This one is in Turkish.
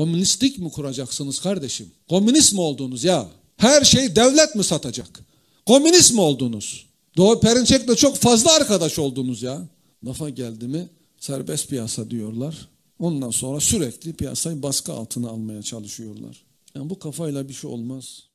Komünistlik mi kuracaksınız kardeşim? Komünist mi oldunuz ya? Her şey devlet mi satacak? Komünist mi oldunuz? Doğu Perinçek'le çok fazla arkadaş oldunuz ya. Lafa geldi mi serbest piyasa diyorlar. Ondan sonra sürekli piyasayı baskı altına almaya çalışıyorlar. Yani bu kafayla bir şey olmaz.